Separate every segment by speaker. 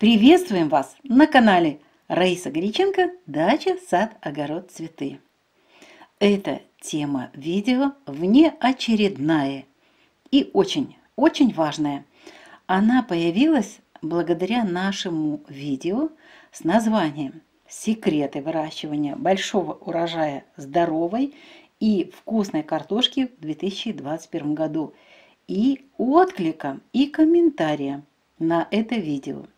Speaker 1: Приветствуем вас на канале Раиса Горяченко «Дача, сад, огород, цветы». Эта тема видео внеочередная и очень, очень важная. Она появилась благодаря нашему видео с названием «Секреты выращивания большого урожая здоровой и вкусной картошки в 2021 году» и откликом и комментарием на это видео –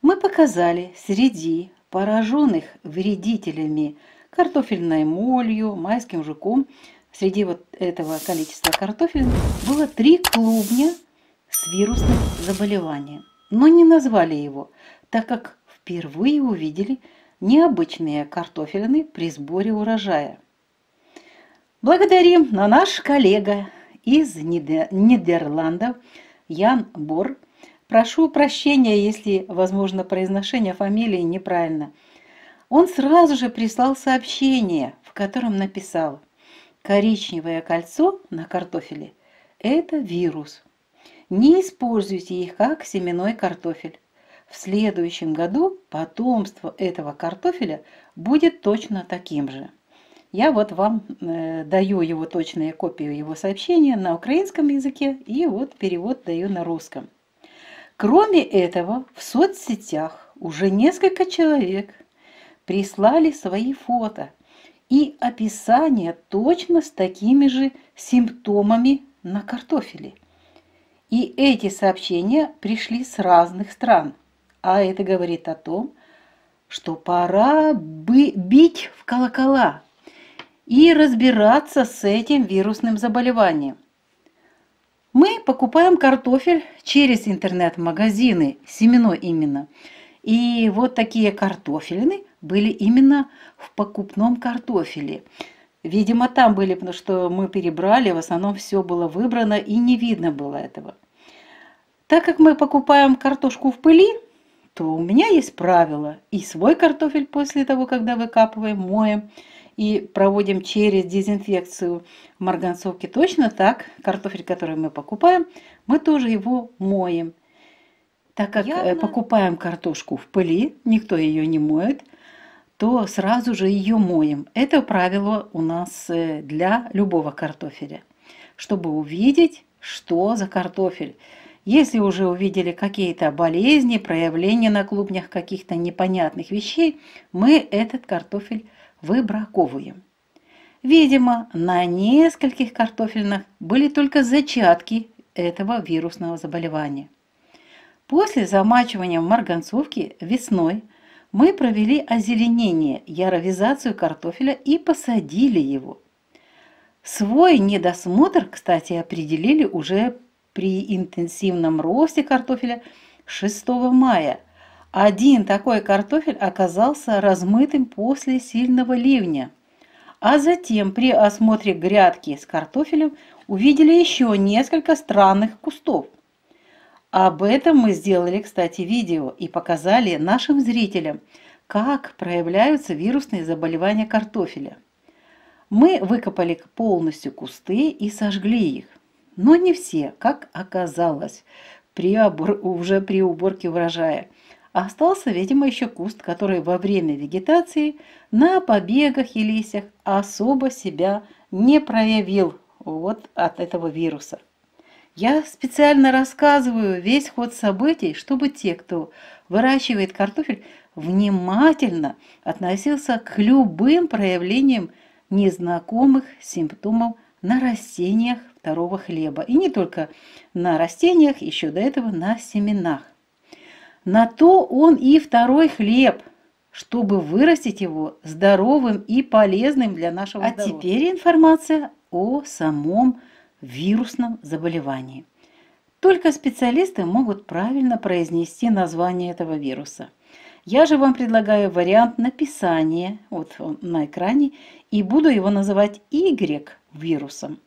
Speaker 1: мы показали среди пораженных вредителями картофельной молью, майским жуком, среди вот этого количества картофеля было три клубня с вирусным заболеванием. Но не назвали его, так как впервые увидели необычные картофелины при сборе урожая. Благодарим на наш коллега из Нидерландов Ян Бор – Прошу прощения, если, возможно, произношение фамилии неправильно. Он сразу же прислал сообщение, в котором написал «Коричневое кольцо на картофеле – это вирус. Не используйте их как семенной картофель. В следующем году потомство этого картофеля будет точно таким же». Я вот вам э, даю его точную копию его сообщения на украинском языке и вот перевод даю на русском. Кроме этого, в соцсетях уже несколько человек прислали свои фото и описание точно с такими же симптомами на картофеле. И эти сообщения пришли с разных стран. А это говорит о том, что пора бы бить в колокола и разбираться с этим вирусным заболеванием. Мы покупаем картофель через интернет-магазины, семено именно. И вот такие картофелины были именно в покупном картофеле. Видимо, там были, потому что мы перебрали, в основном все было выбрано и не видно было этого. Так как мы покупаем картошку в пыли, то у меня есть правило. И свой картофель после того, когда выкапываем, моем – и проводим через дезинфекцию марганцовки точно так. Картофель, который мы покупаем, мы тоже его моем. Так как э, Явно. покупаем картошку в пыли, никто ее не моет, то сразу же ее моем. Это правило у нас э, для любого картофеля, чтобы увидеть, что за картофель. Если уже увидели какие-то болезни, проявления на клубнях каких-то непонятных вещей, мы этот картофель выбраковываем. Видимо, на нескольких картофельных были только зачатки этого вирусного заболевания. После замачивания в марганцовке весной мы провели озеленение, яровизацию картофеля и посадили его. Свой недосмотр, кстати, определили уже при интенсивном росте картофеля 6 мая – один такой картофель оказался размытым после сильного ливня. А затем при осмотре грядки с картофелем увидели еще несколько странных кустов. Об этом мы сделали, кстати, видео и показали нашим зрителям, как проявляются вирусные заболевания картофеля. Мы выкопали полностью кусты и сожгли их. Но не все, как оказалось, при, уже при уборке урожая – а остался, видимо, еще куст, который во время вегетации на побегах и листьях особо себя не проявил вот от этого вируса. Я специально рассказываю весь ход событий, чтобы те, кто выращивает картофель, внимательно относился к любым проявлениям незнакомых симптомов на растениях второго хлеба. И не только на растениях, еще до этого на семенах. На то он и второй хлеб, чтобы вырастить его здоровым и полезным для нашего а здоровья. А теперь информация о самом вирусном заболевании. Только специалисты могут правильно произнести название этого вируса. Я же вам предлагаю вариант написания, вот он на экране, и буду его называть Y-вирусом.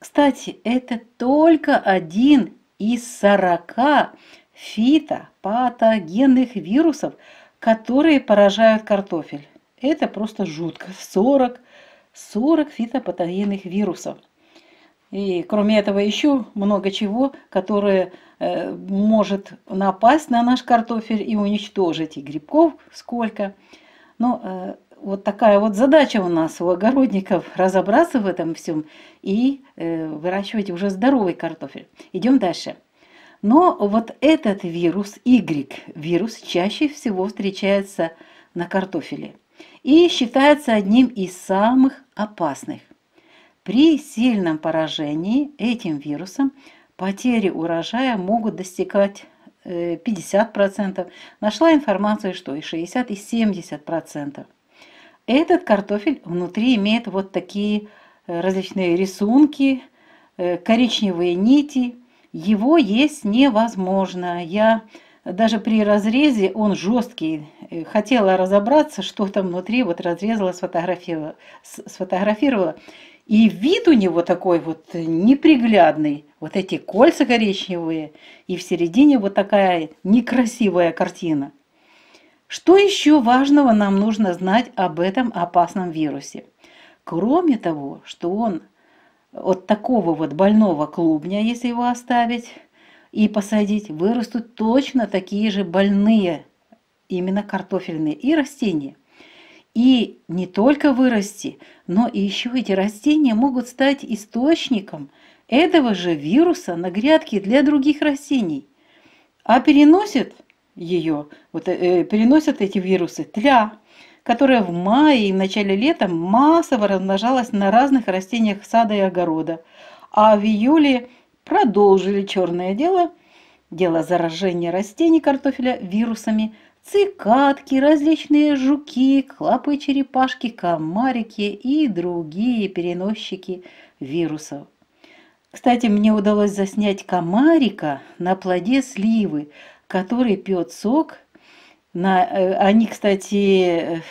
Speaker 1: Кстати, это только один из 40 фитопатогенных вирусов, которые поражают картофель. Это просто жутко. 40, 40 фитопатогенных вирусов. И кроме этого еще много чего, которое э, может напасть на наш картофель и уничтожить. И грибков сколько. Но ну, э, вот такая вот задача у нас, у огородников, разобраться в этом всем и э, выращивать уже здоровый картофель. Идем дальше. Но вот этот вирус, Y-вирус, чаще всего встречается на картофеле и считается одним из самых опасных. При сильном поражении этим вирусом потери урожая могут достигать 50%. Э, Нашла информацию, что и 60, и 70%. Этот картофель внутри имеет вот такие э, различные рисунки, э, коричневые нити – его есть невозможно. Я даже при разрезе, он жесткий, э, хотела разобраться, что там внутри, вот разрезала, сфотографировала. сфотографировала. И вид у него такой вот неприглядный, вот эти кольца коричневые, и в середине вот такая некрасивая картина. Что еще важного нам нужно знать об этом опасном вирусе? Кроме того, что он от такого вот больного клубня, если его оставить и посадить, вырастут точно такие же больные, именно картофельные и растения. И не только вырасти, но и еще эти растения могут стать источником этого же вируса на грядке для других растений. А переносят ее, вот, э, переносят эти вирусы тля, которая в мае и в начале лета массово размножалась на разных растениях сада и огорода, а в июле продолжили черное дело, дело заражения растений картофеля вирусами, цикадки, различные жуки, клопы-черепашки, комарики и другие переносчики вирусов. Кстати, мне удалось заснять комарика на плоде сливы, который пьет сок на, э, они, кстати,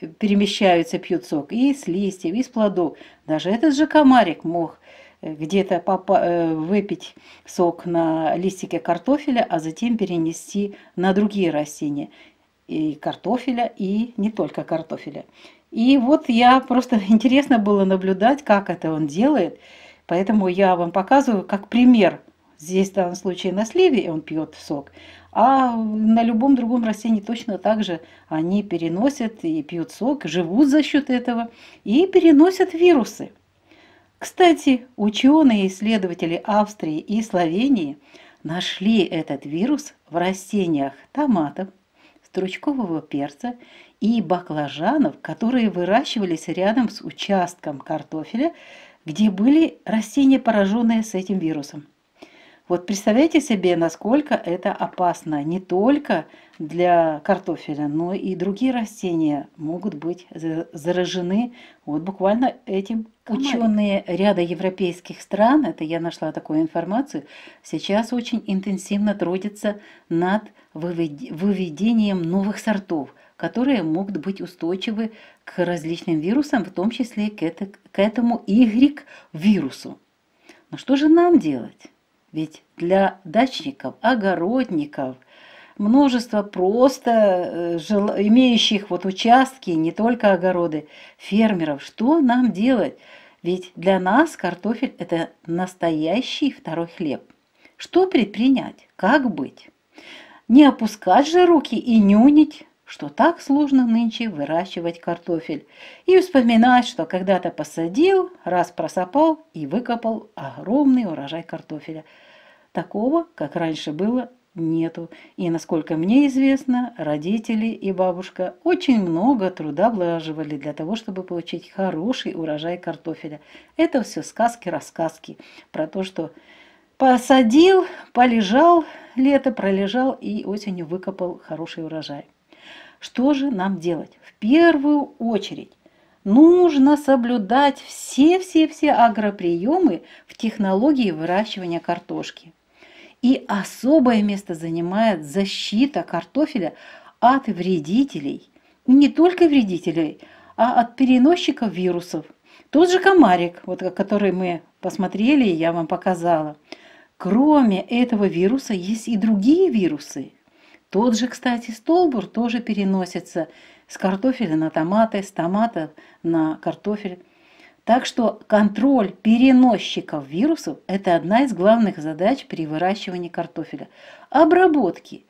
Speaker 1: э, перемещаются, пьют сок и с листьев, и с плодов. Даже этот же комарик мог э, где-то выпить сок на листике картофеля, а затем перенести на другие растения. И картофеля, и не только картофеля. И вот я просто интересно было наблюдать, как это он делает. Поэтому я вам показываю как пример. Здесь в данном случае на сливе он пьет сок, а на любом другом растении точно так же они переносят и пьют сок, живут за счет этого и переносят вирусы. Кстати, ученые и исследователи Австрии и Словении нашли этот вирус в растениях томатов, стручкового перца и баклажанов, которые выращивались рядом с участком картофеля, где были растения, пораженные с этим вирусом. Вот представляете себе, насколько это опасно не только для картофеля, но и другие растения могут быть заражены вот буквально этим. Ученые ряда европейских стран, это я нашла такую информацию, сейчас очень интенсивно трудятся над выведением новых сортов, которые могут быть устойчивы к различным вирусам, в том числе к этому Y-вирусу. Но что же нам делать? Ведь для дачников, огородников, множество просто э, жел... имеющих вот участки, не только огороды, фермеров, что нам делать? Ведь для нас картофель – это настоящий второй хлеб. Что предпринять? Как быть? Не опускать же руки и нюнить, что так сложно нынче выращивать картофель. И вспоминать, что когда-то посадил, раз просопал и выкопал огромный урожай картофеля – Такого, как раньше было, нету. И, насколько мне известно, родители и бабушка очень много труда вложивали для того, чтобы получить хороший урожай картофеля. Это все сказки-рассказки про то, что посадил, полежал, лето пролежал и осенью выкопал хороший урожай. Что же нам делать? В первую очередь нужно соблюдать все-все-все агроприемы в технологии выращивания картошки – и особое место занимает защита картофеля от вредителей. не только вредителей, а от переносчиков вирусов. Тот же комарик, вот, который мы посмотрели, я вам показала. Кроме этого вируса есть и другие вирусы. Тот же, кстати, столбур тоже переносится с картофеля на томаты, с томата на картофель. Так что контроль переносчиков вирусов – это одна из главных задач при выращивании картофеля. Обработки.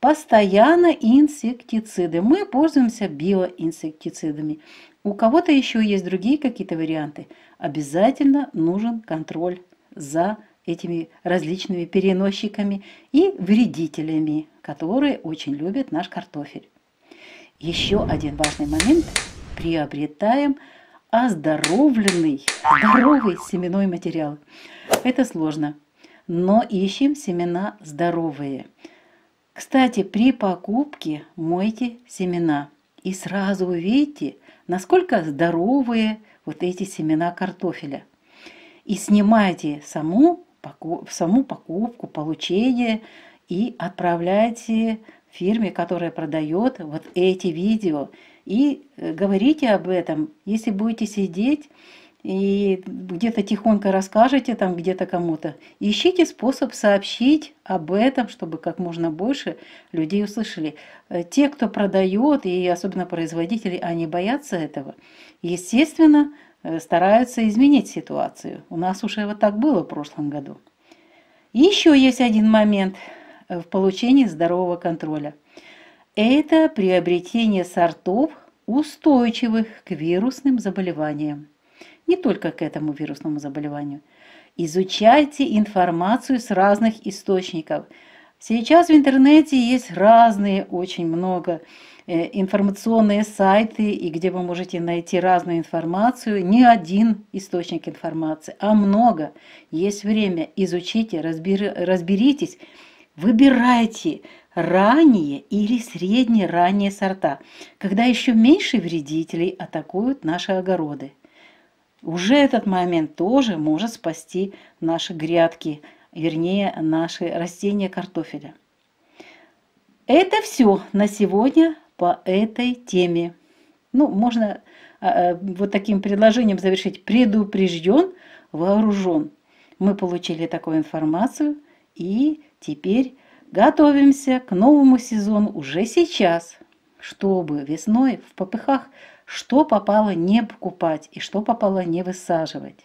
Speaker 1: Постоянно инсектициды. Мы пользуемся биоинсектицидами. У кого-то еще есть другие какие-то варианты. Обязательно нужен контроль за этими различными переносчиками и вредителями, которые очень любят наш картофель. Еще один важный момент – приобретаем оздоровленный, здоровый семенной материал. Это сложно, но ищем семена здоровые. Кстати, при покупке мойте семена и сразу увидите, насколько здоровые вот эти семена картофеля. И снимайте саму, саму покупку, получение и отправляйте фирме, которая продает вот эти видео. И э, говорите об этом. Если будете сидеть и где-то тихонько расскажете там где-то кому-то, ищите способ сообщить об этом, чтобы как можно больше людей услышали. Э, те, кто продает, и особенно производители, они боятся этого. Естественно, э, стараются изменить ситуацию. У нас уже вот так было в прошлом году. И еще есть один момент – Э, в получении здорового контроля. Это приобретение сортов, устойчивых к вирусным заболеваниям. Не только к этому вирусному заболеванию. Изучайте информацию с разных источников. Сейчас в интернете есть разные, очень много э, информационные сайты, и где вы можете найти разную информацию. Не один источник информации, а много. Есть время, изучите, разбер... разберитесь, Выбирайте ранние или средние ранние сорта, когда еще меньше вредителей атакуют наши огороды. Уже этот момент тоже может спасти наши грядки, вернее наши растения картофеля. Это все на сегодня по этой теме. Ну, можно э, вот таким предложением завершить. Предупрежден, вооружен. Мы получили такую информацию и Теперь готовимся к новому сезону уже сейчас, чтобы весной в попыхах что попало не покупать и что попало не высаживать.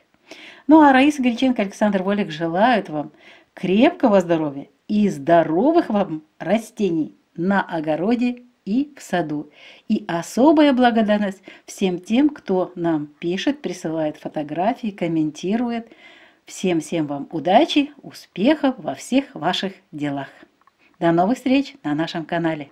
Speaker 1: Ну а Раиса Гриченко, Александр Волик желают вам крепкого здоровья и здоровых вам растений на огороде и в саду. И особая благодарность всем тем, кто нам пишет, присылает фотографии, комментирует – Всем-всем вам удачи, успехов во всех ваших делах. До новых встреч на нашем канале.